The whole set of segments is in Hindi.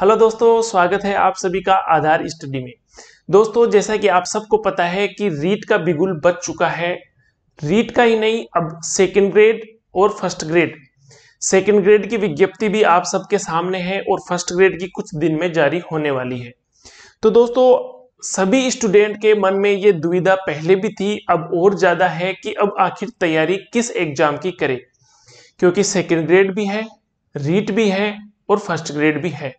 हेलो दोस्तों स्वागत है आप सभी का आधार स्टडी में दोस्तों जैसा कि आप सबको पता है कि रीट का बिगुल बच चुका है रीट का ही नहीं अब सेकेंड ग्रेड और फर्स्ट ग्रेड सेकेंड ग्रेड की विज्ञप्ति भी आप सबके सामने है और फर्स्ट ग्रेड की कुछ दिन में जारी होने वाली है तो दोस्तों सभी स्टूडेंट के मन में ये दुविधा पहले भी थी अब और ज़्यादा है कि अब आखिर तैयारी किस एग्जाम की करें क्योंकि सेकेंड ग्रेड भी है रीट भी है और फर्स्ट ग्रेड भी है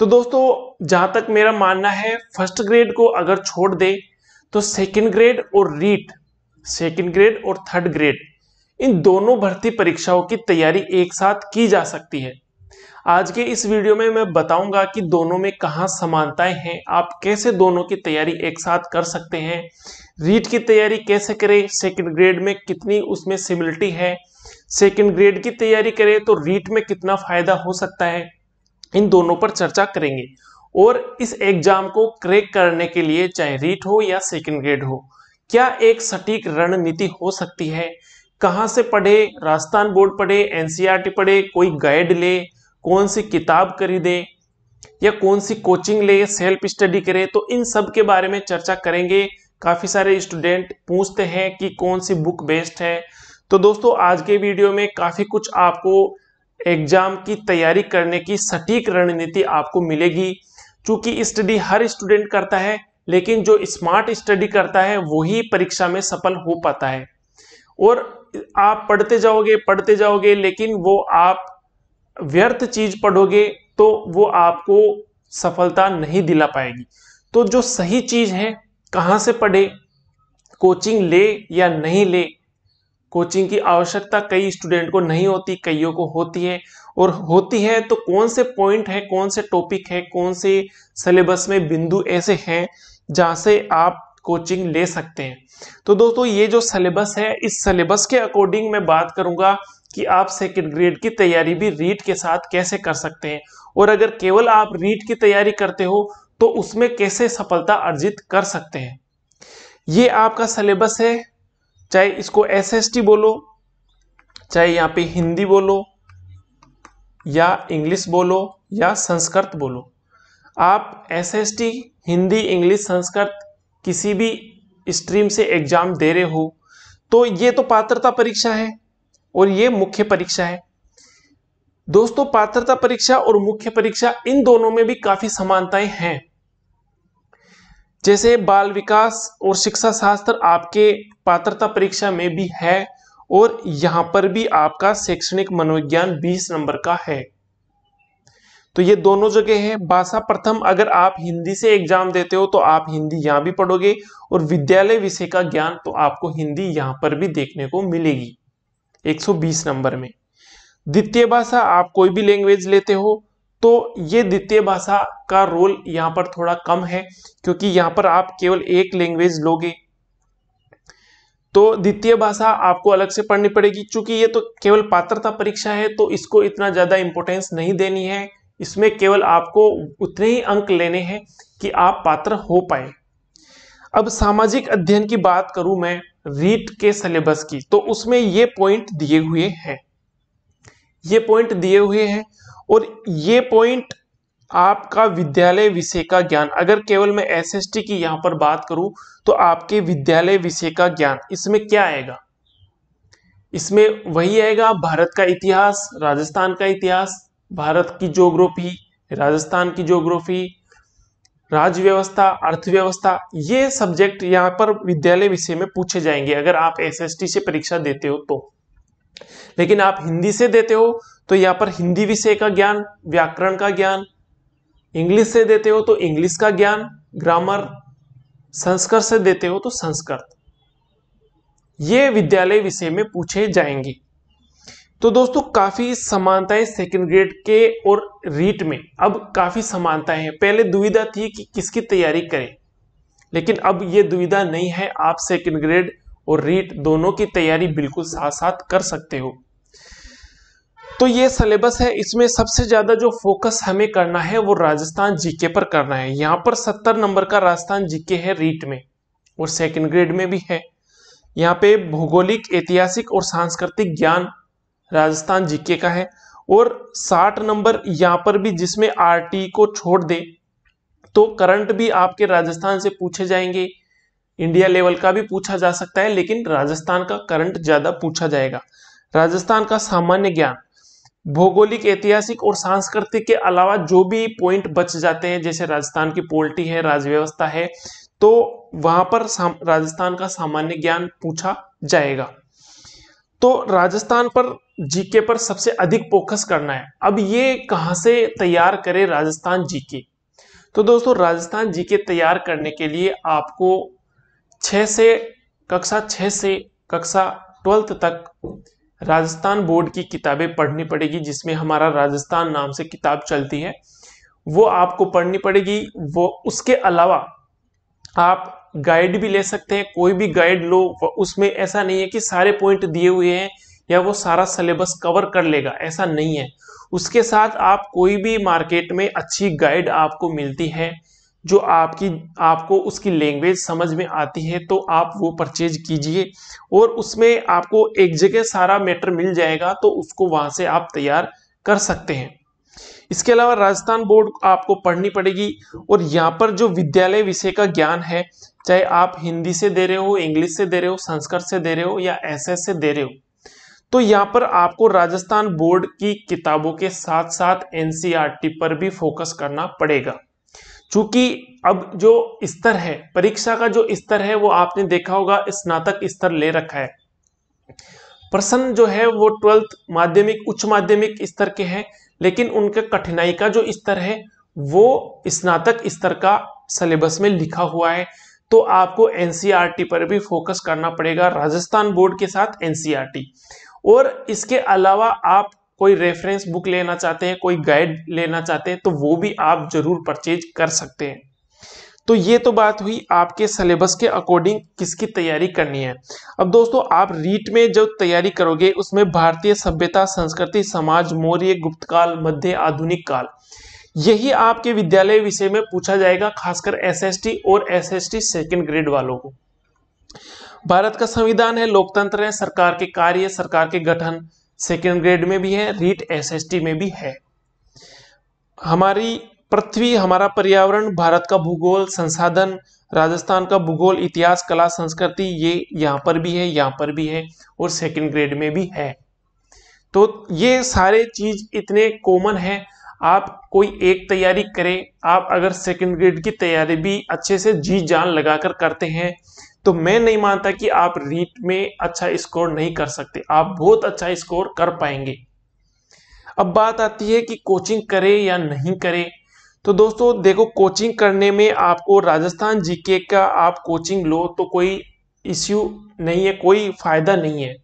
तो दोस्तों जहां तक मेरा मानना है फर्स्ट ग्रेड को अगर छोड़ दे तो सेकेंड ग्रेड और रीट सेकेंड ग्रेड और थर्ड ग्रेड इन दोनों भर्ती परीक्षाओं की तैयारी एक साथ की जा सकती है आज के इस वीडियो में मैं बताऊंगा कि दोनों में कहाँ समानताएं हैं आप कैसे दोनों की तैयारी एक साथ कर सकते हैं रीट की तैयारी कैसे करें सेकंड ग्रेड में कितनी उसमें सिमिलिटी है सेकंड ग्रेड की तैयारी करें तो रीट में कितना फायदा हो सकता है इन दोनों पर चर्चा करेंगे और इस एग्जाम को क्रैक करने के लिए चाहे रीट हो या सेकेंड ग्रेड हो क्या एक सटीक रणनीति हो सकती है कहाँ से पढ़े राजस्थान बोर्ड पढ़े एनसीईआरटी पढ़े कोई गाइड ले कौन सी किताब खरीदे या कौन सी कोचिंग ले सेल्फ स्टडी करे तो इन सब के बारे में चर्चा करेंगे काफ़ी सारे स्टूडेंट पूछते हैं कि कौन सी बुक बेस्ट है तो दोस्तों आज के वीडियो में काफ़ी कुछ आपको एग्जाम की तैयारी करने की सटीक रणनीति आपको मिलेगी चूंकि स्टडी हर स्टूडेंट करता है लेकिन जो स्मार्ट स्टडी करता है वही परीक्षा में सफल हो पाता है और आप पढ़ते जाओगे पढ़ते जाओगे लेकिन वो आप व्यर्थ चीज पढ़ोगे तो वो आपको सफलता नहीं दिला पाएगी तो जो सही चीज है कहाँ से पढ़े कोचिंग ले या नहीं ले कोचिंग की आवश्यकता कई स्टूडेंट को नहीं होती कईयों को होती है और होती है तो कौन से पॉइंट है कौन से टॉपिक है कौन से सिलेबस में बिंदु ऐसे हैं जहाँ से आप कोचिंग ले सकते हैं तो दोस्तों ये जो सिलेबस है इस सिलेबस के अकॉर्डिंग मैं बात करूंगा कि आप सेकेंड ग्रेड की तैयारी भी रीट के साथ कैसे कर सकते हैं और अगर केवल आप रीट की तैयारी करते हो तो उसमें कैसे सफलता अर्जित कर सकते हैं ये आपका सिलेबस है चाहे इसको एस बोलो चाहे यहाँ पे हिंदी बोलो या इंग्लिश बोलो या संस्कृत बोलो आप एस हिंदी इंग्लिश संस्कृत किसी भी स्ट्रीम से एग्जाम दे रहे हो तो ये तो पात्रता परीक्षा है और ये मुख्य परीक्षा है दोस्तों पात्रता परीक्षा और मुख्य परीक्षा इन दोनों में भी काफ़ी समानताएं हैं जैसे बाल विकास और शिक्षा शास्त्र आपके पात्रता परीक्षा में भी है और यहाँ पर भी आपका शैक्षणिक मनोविज्ञान 20 नंबर का है तो ये दोनों जगह है भाषा प्रथम अगर आप हिंदी से एग्जाम देते हो तो आप हिंदी यहां भी पढ़ोगे और विद्यालय विषय का ज्ञान तो आपको हिंदी यहां पर भी देखने को मिलेगी 120 नंबर में द्वितीय भाषा आप कोई भी लैंग्वेज लेते हो तो ये द्वितीय भाषा का रोल यहाँ पर थोड़ा कम है क्योंकि यहाँ पर आप केवल एक लैंग्वेज लोगे तो द्वितीय भाषा आपको अलग से पढ़नी पड़ेगी क्योंकि ये तो केवल पात्रता परीक्षा है तो इसको इतना ज़्यादा इंपोर्टेंस नहीं देनी है इसमें केवल आपको उतने ही अंक लेने हैं कि आप पात्र हो पाए अब सामाजिक अध्ययन की बात करूं मैं रीट के सिलेबस की तो उसमें ये पॉइंट दिए हुए हैं ये पॉइंट दिए हुए हैं और ये पॉइंट आपका विद्यालय विषय का ज्ञान अगर केवल मैं एस एस टी की यहां पर बात करूं तो आपके विद्यालय विषय का ज्ञान इसमें क्या आएगा इसमें वही आएगा भारत का इतिहास राजस्थान का इतिहास भारत की ज्योग्राफी राजस्थान की ज्योग्राफी राज्य व्यवस्था अर्थव्यवस्था ये सब्जेक्ट यहाँ पर विद्यालय विषय में पूछे जाएंगे अगर आप एसएसटी से परीक्षा देते हो तो लेकिन आप हिंदी से देते हो तो यहां पर हिंदी विषय का ज्ञान व्याकरण का ज्ञान इंग्लिश से देते हो तो इंग्लिश का ज्ञान ग्रामर संस्कृत से देते हो तो संस्कृत ये विद्यालय विषय में पूछे जाएंगे तो दोस्तों काफी समानताएं सेकंड ग्रेड के और रीट में अब काफी समानताएं हैं पहले दुविधा थी कि किसकी तैयारी करें लेकिन अब ये दुविधा नहीं है आप सेकंड ग्रेड और रीट दोनों की तैयारी बिल्कुल साथ साथ कर सकते हो तो ये सिलेबस है इसमें सबसे ज़्यादा जो फोकस हमें करना है वो राजस्थान जीके पर करना है यहाँ पर सत्तर नंबर का राजस्थान जीके है रीट में और सेकेंड ग्रेड में भी है यहाँ पे भौगोलिक ऐतिहासिक और सांस्कृतिक ज्ञान राजस्थान जीके का है और 60 नंबर यहाँ पर भी जिसमें आरटी को छोड़ दे तो करंट भी आपके राजस्थान से पूछे जाएंगे इंडिया लेवल का भी पूछा जा सकता है लेकिन राजस्थान का करंट ज़्यादा पूछा जाएगा राजस्थान का सामान्य ज्ञान भौगोलिक ऐतिहासिक और सांस्कृतिक के अलावा जो भी पॉइंट बच जाते हैं जैसे राजस्थान की पोल्टी है राजव्यवस्था है तो वहां पर राजस्थान का सामान्य ज्ञान पूछा जाएगा तो राजस्थान पर जीके पर सबसे अधिक फोकस करना है अब ये कहां से तैयार करे राजस्थान जीके तो दोस्तों राजस्थान जीके तैयार करने के लिए आपको छ से कक्षा छ से कक्षा ट्वेल्थ तक राजस्थान बोर्ड की किताबें पढ़नी पड़ेगी जिसमें हमारा राजस्थान नाम से किताब चलती है वो आपको पढ़नी पड़ेगी वो उसके अलावा आप गाइड भी ले सकते हैं कोई भी गाइड लो उसमें ऐसा नहीं है कि सारे पॉइंट दिए हुए हैं या वो सारा सिलेबस कवर कर लेगा ऐसा नहीं है उसके साथ आप कोई भी मार्केट में अच्छी गाइड आपको मिलती है जो आपकी आपको उसकी लैंग्वेज समझ में आती है तो आप वो परचेज कीजिए और उसमें आपको एक जगह सारा मैटर मिल जाएगा तो उसको वहां से आप तैयार कर सकते हैं इसके अलावा राजस्थान बोर्ड आपको पढ़नी पड़ेगी और यहाँ पर जो विद्यालय विषय का ज्ञान है चाहे आप हिंदी से दे रहे हो इंग्लिश से दे रहे हो संस्कृत से दे रहे हो या एस से दे रहे हो तो यहाँ पर आपको राजस्थान बोर्ड की किताबों के साथ साथ एनसीआरटी पर भी फोकस करना पड़ेगा चूंकि अब जो स्तर है परीक्षा का जो स्तर है वो आपने देखा होगा स्नातक स्तर ले रखा है प्रश्न जो है वो ट्वेल्थ माध्यमिक उच्च माध्यमिक स्तर के हैं लेकिन उनके कठिनाई का जो स्तर है वो स्नातक स्तर का सिलेबस में लिखा हुआ है तो आपको एनसीईआरटी पर भी फोकस करना पड़ेगा राजस्थान बोर्ड के साथ एनसीईआरटी और इसके अलावा आप कोई रेफरेंस बुक लेना चाहते हैं कोई गाइड लेना चाहते हैं तो वो भी आप जरूर परचेज कर सकते हैं तो ये तो बात हुई आपके सिलेबस के अकॉर्डिंग किसकी तैयारी करनी है अब दोस्तों आप रीट में जो तैयारी करोगे उसमें भारतीय सभ्यता संस्कृति समाज मौर्य गुप्त काल मध्य आधुनिक काल यही आपके विद्यालय विषय में पूछा जाएगा खासकर एसएसटी और एसएसटी सेकेंड ग्रेड वालों को भारत का संविधान है लोकतंत्र है सरकार के कार्य सरकार के गठन सेकेंड ग्रेड में भी है रीट टी में भी है हमारी पृथ्वी हमारा पर्यावरण भारत का भूगोल संसाधन राजस्थान का भूगोल इतिहास कला संस्कृति ये यहाँ पर भी है यहाँ पर भी है और सेकेंड ग्रेड में भी है तो ये सारे चीज इतने कॉमन है आप कोई एक तैयारी करें आप अगर सेकेंड ग्रेड की तैयारी भी अच्छे से जी जान लगाकर करते हैं तो मैं नहीं मानता कि आप रीट में अच्छा स्कोर नहीं कर सकते आप बहुत अच्छा स्कोर कर पाएंगे अब बात आती है कि कोचिंग करे या नहीं करे तो दोस्तों देखो कोचिंग करने में आपको राजस्थान जीके का आप कोचिंग लो तो कोई इश्यू नहीं है कोई फायदा नहीं है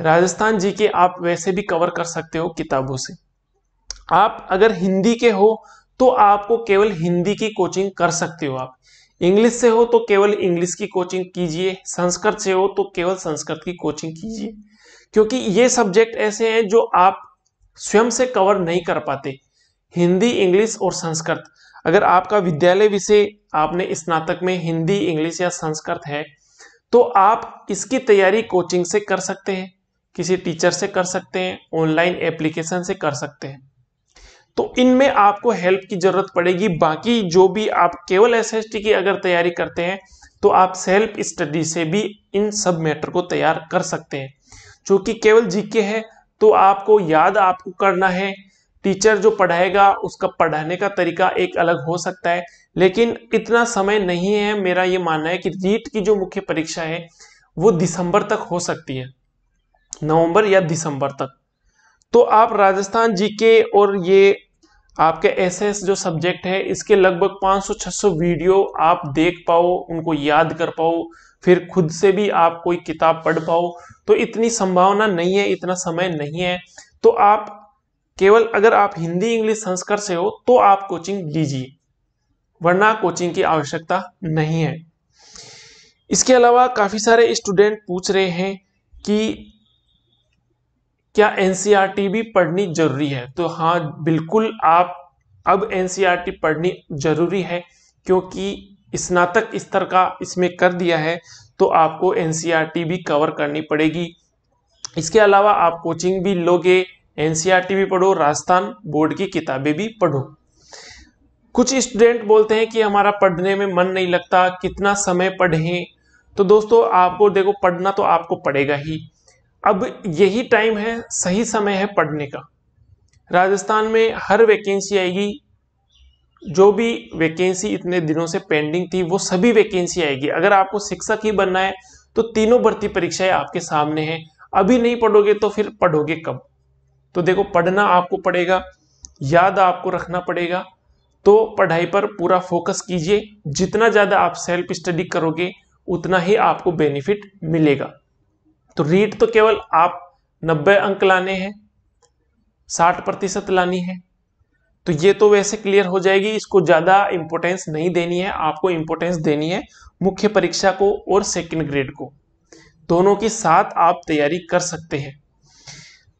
राजस्थान जीके आप वैसे भी कवर कर सकते हो किताबों से आप अगर हिंदी के हो तो आपको केवल हिंदी की कोचिंग कर सकते हो आप इंग्लिश से हो तो केवल इंग्लिश की कोचिंग कीजिए संस्कृत से हो तो केवल संस्कृत की कोचिंग कीजिए क्योंकि ये सब्जेक्ट ऐसे हैं जो आप स्वयं से कवर नहीं कर पाते हिंदी इंग्लिश और संस्कृत अगर आपका विद्यालय विषय आपने स्नातक में हिंदी इंग्लिश या संस्कृत है तो आप इसकी तैयारी कोचिंग से कर सकते हैं किसी टीचर से कर सकते हैं ऑनलाइन एप्लीकेशन से कर सकते हैं तो इनमें आपको हेल्प की जरूरत पड़ेगी बाकी जो भी आप केवल एस की अगर तैयारी करते हैं तो आप सेल्फ स्टडी से भी इन सब मैटर को तैयार कर सकते हैं चूंकि केवल जीके है तो आपको याद आपको करना है टीचर जो पढ़ाएगा उसका पढ़ाने का तरीका एक अलग हो सकता है लेकिन इतना समय नहीं है मेरा ये मानना है कि रीट की जो मुख्य परीक्षा है वो दिसंबर तक हो सकती है नवंबर या दिसंबर तक तो आप राजस्थान जीके और ये आपके एस जो सब्जेक्ट है इसके लगभग 500-600 वीडियो आप देख पाओ उनको याद कर पाओ फिर खुद से भी आप कोई किताब पढ़ पाओ तो इतनी संभावना नहीं है इतना समय नहीं है तो आप केवल अगर आप हिंदी इंग्लिश संस्कृत से हो तो आप कोचिंग लीजिए वरना कोचिंग की आवश्यकता नहीं है इसके अलावा काफ़ी सारे स्टूडेंट पूछ रहे हैं कि क्या एनसीईआरटी e भी पढ़नी जरूरी है तो हाँ बिल्कुल आप अब एनसीईआरटी e पढ़नी जरूरी है क्योंकि स्नातक स्तर का इसमें कर दिया है तो आपको एनसीईआरटी e भी कवर करनी पड़ेगी इसके अलावा आप कोचिंग भी लोगे एनसीईआरटी भी पढ़ो राजस्थान बोर्ड की किताबें भी पढ़ो कुछ स्टूडेंट बोलते हैं कि हमारा पढ़ने में मन नहीं लगता कितना समय पढ़ें तो दोस्तों आपको देखो पढ़ना तो आपको पड़ेगा ही अब यही टाइम है सही समय है पढ़ने का राजस्थान में हर वैकेंसी आएगी जो भी वैकेंसी इतने दिनों से पेंडिंग थी वो सभी वैकेंसी आएगी अगर आपको शिक्षक ही बनना है तो तीनों भर्ती परीक्षाएं आपके सामने हैं अभी नहीं पढ़ोगे तो फिर पढ़ोगे कब तो देखो पढ़ना आपको पड़ेगा याद आपको रखना पड़ेगा तो पढ़ाई पर पूरा फोकस कीजिए जितना ज़्यादा आप सेल्फ स्टडी करोगे उतना ही आपको बेनिफिट मिलेगा तो रीट तो केवल आप 90 अंक लाने हैं 60 प्रतिशत लानी है तो ये तो वैसे क्लियर हो जाएगी इसको ज़्यादा इम्पोर्टेंस नहीं देनी है आपको इम्पोर्टेंस देनी है मुख्य परीक्षा को और सेकेंड ग्रेड को दोनों के साथ आप तैयारी कर सकते हैं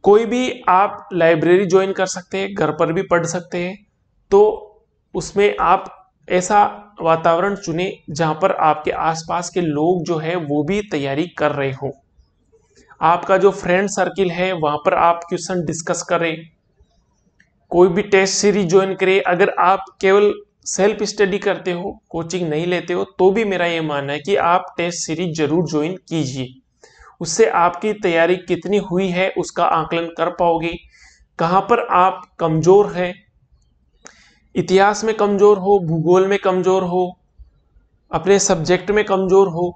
कोई भी आप लाइब्रेरी ज्वाइन कर सकते हैं घर पर भी पढ़ सकते हैं तो उसमें आप ऐसा वातावरण चुने जहां पर आपके आसपास के लोग जो है वो भी तैयारी कर रहे हो आपका जो फ्रेंड सर्किल है वहाँ पर आप क्वेश्चन डिस्कस करें कोई भी टेस्ट सीरीज ज्वाइन करें अगर आप केवल सेल्फ स्टडी करते हो कोचिंग नहीं लेते हो तो भी मेरा ये मानना है कि आप टेस्ट सीरीज जरूर ज्वाइन कीजिए उससे आपकी तैयारी कितनी हुई है उसका आकलन कर पाओगे कहाँ पर आप कमज़ोर है इतिहास में कमज़ोर हो भूगोल में कमज़ोर हो अपने सब्जेक्ट में कमज़ोर हो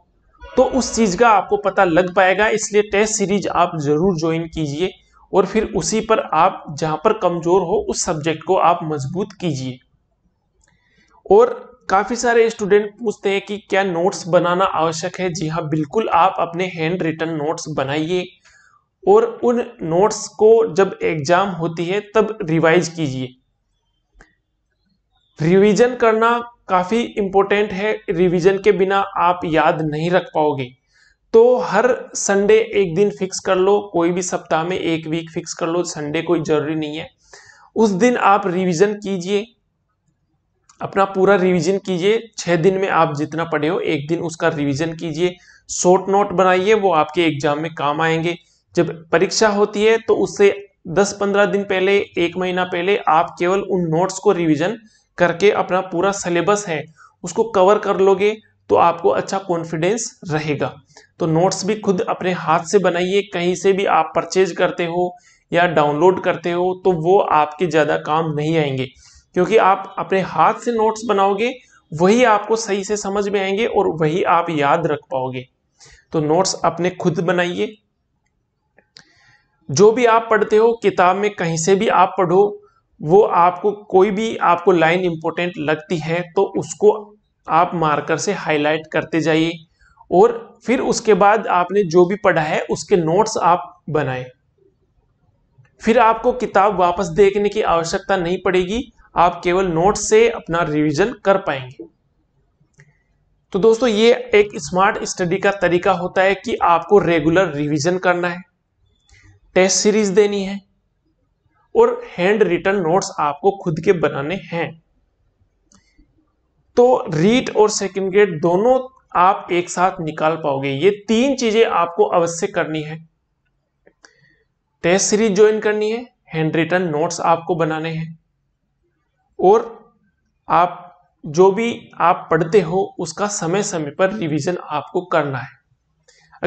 तो उस चीज़ का आपको पता लग पाएगा इसलिए टेस्ट सीरीज आप ज़रूर ज्वाइन कीजिए और फिर उसी पर आप जहां पर कमज़ोर हो उस सब्जेक्ट को आप मजबूत कीजिए और काफ़ी सारे स्टूडेंट पूछते हैं कि क्या नोट्स बनाना आवश्यक है जी हाँ बिल्कुल आप अपने हैंड रिटन नोट्स बनाइए और उन नोट्स को जब एग्जाम होती है तब रिवाइज कीजिए रिवीजन करना काफ़ी इम्पोर्टेंट है रिवीजन के बिना आप याद नहीं रख पाओगे तो हर संडे एक दिन फिक्स कर लो कोई भी सप्ताह में एक वीक फिक्स कर लो संडे कोई जरूरी नहीं है उस दिन आप रिवीजन कीजिए अपना पूरा रिवीजन कीजिए छः दिन में आप जितना पढ़े हो एक दिन उसका रिवीजन कीजिए शॉर्ट नोट बनाइए वो आपके एग्जाम में काम आएंगे जब परीक्षा होती है तो उससे 10-15 दिन पहले एक महीना पहले आप केवल उन नोट्स को रिवीजन करके अपना पूरा सिलेबस है उसको कवर कर लोगे तो आपको अच्छा कॉन्फिडेंस रहेगा तो नोट्स भी खुद अपने हाथ से बनाइए कहीं से भी आप परचेज करते हो या डाउनलोड करते हो तो वो आपके ज़्यादा काम नहीं आएंगे क्योंकि आप अपने हाथ से नोट्स बनाओगे वही आपको सही से समझ में आएंगे और वही आप याद रख पाओगे तो नोट्स अपने खुद बनाइए जो भी आप पढ़ते हो किताब में कहीं से भी आप पढ़ो वो आपको कोई भी आपको लाइन इंपोर्टेंट लगती है तो उसको आप मार्कर से हाईलाइट करते जाइए और फिर उसके बाद आपने जो भी पढ़ा है उसके नोट्स आप बनाए फिर आपको किताब वापस देखने की आवश्यकता नहीं पड़ेगी आप केवल नोट से अपना रिवीजन कर पाएंगे तो दोस्तों ये एक स्मार्ट स्टडी का तरीका होता है कि आपको रेगुलर रिवीजन करना है टेस्ट सीरीज देनी है और हैंड रिटन नोट्स आपको खुद के बनाने हैं तो रीट और सेकेंड ग्रेड दोनों आप एक साथ निकाल पाओगे ये तीन चीजें आपको अवश्य करनी है टेस्ट सीरीज ज्वाइन करनी है हैंड रिटन नोट्स आपको बनाने हैं और आप जो भी आप पढ़ते हो उसका समय समय पर रिवीजन आपको करना है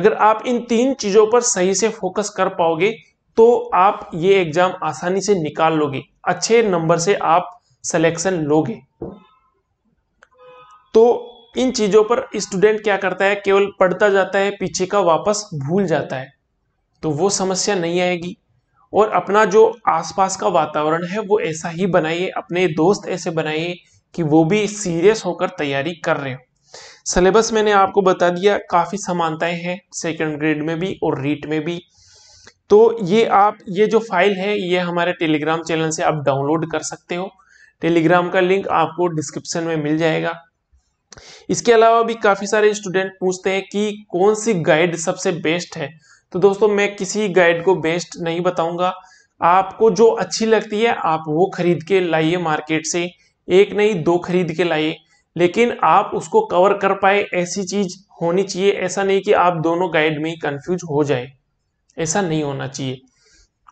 अगर आप इन तीन चीजों पर सही से फोकस कर पाओगे तो आप ये एग्जाम आसानी से निकाल लोगे अच्छे नंबर से आप सिलेक्शन लोगे तो इन चीजों पर स्टूडेंट क्या करता है केवल पढ़ता जाता है पीछे का वापस भूल जाता है तो वो समस्या नहीं आएगी और अपना जो आसपास का वातावरण है वो ऐसा ही बनाइए अपने दोस्त ऐसे बनाइए कि वो भी सीरियस होकर तैयारी कर रहे हो सिलेबस मैंने आपको बता दिया काफ़ी समानताएं हैं सेकेंड ग्रेड में भी और रीट में भी तो ये आप ये जो फाइल है ये हमारे टेलीग्राम चैनल से आप डाउनलोड कर सकते हो टेलीग्राम का लिंक आपको डिस्क्रिप्शन में मिल जाएगा इसके अलावा भी काफ़ी सारे स्टूडेंट पूछते हैं कि कौन सी गाइड सबसे बेस्ट है तो दोस्तों मैं किसी गाइड को बेस्ट नहीं बताऊंगा आपको जो अच्छी लगती है आप वो खरीद के लाइए मार्केट से एक नहीं दो खरीद के लाइए लेकिन आप उसको कवर कर पाए ऐसी चीज़ होनी चाहिए ऐसा नहीं कि आप दोनों गाइड में ही कन्फ्यूज हो जाए ऐसा नहीं होना चाहिए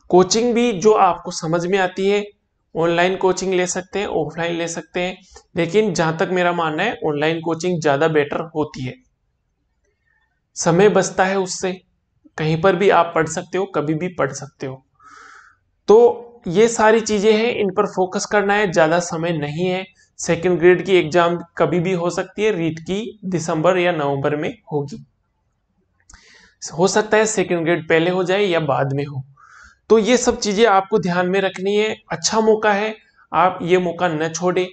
कोचिंग भी जो आपको समझ में आती है ऑनलाइन कोचिंग ले सकते हैं ऑफलाइन ले सकते हैं लेकिन जहां तक मेरा मानना है ऑनलाइन कोचिंग ज़्यादा बेटर होती है समय बचता है उससे कहीं पर भी आप पढ़ सकते हो कभी भी पढ़ सकते हो तो ये सारी चीज़ें हैं इन पर फोकस करना है ज़्यादा समय नहीं है सेकेंड ग्रेड की एग्जाम कभी भी हो सकती है रीट की दिसंबर या नवंबर में होगी हो सकता है सेकेंड ग्रेड पहले हो जाए या बाद में हो तो ये सब चीज़ें आपको ध्यान में रखनी है अच्छा मौका है आप ये मौका न छोड़ें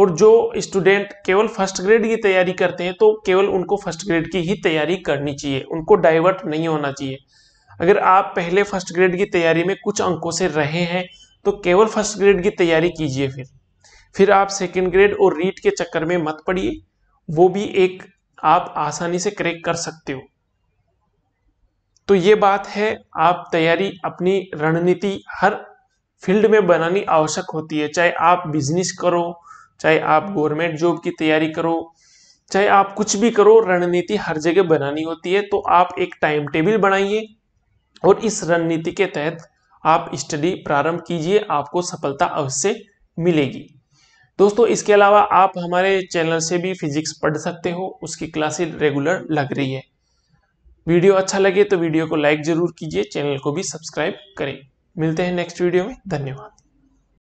और जो स्टूडेंट केवल फर्स्ट ग्रेड की तैयारी करते हैं तो केवल उनको फर्स्ट ग्रेड की ही तैयारी करनी चाहिए उनको डाइवर्ट नहीं होना चाहिए अगर आप पहले फर्स्ट ग्रेड की तैयारी में कुछ अंकों से रहे हैं तो केवल फर्स्ट ग्रेड की तैयारी कीजिए फिर फिर आप सेकेंड ग्रेड और रीट के चक्कर में मत पड़िए वो भी एक आप आसानी से क्रैक कर सकते हो तो ये बात है आप तैयारी अपनी रणनीति हर फील्ड में बनानी आवश्यक होती है चाहे आप बिजनेस करो चाहे आप गवर्नमेंट जॉब की तैयारी करो चाहे आप कुछ भी करो रणनीति हर जगह बनानी होती है तो आप एक टाइम टेबल बनाइए और इस रणनीति के तहत आप स्टडी प्रारंभ कीजिए आपको सफलता अवश्य मिलेगी दोस्तों इसके अलावा आप हमारे चैनल से भी फिजिक्स पढ़ सकते हो उसकी क्लासेस रेगुलर लग रही है वीडियो अच्छा लगे तो वीडियो को लाइक जरूर कीजिए चैनल को भी सब्सक्राइब करें मिलते हैं नेक्स्ट वीडियो में धन्यवाद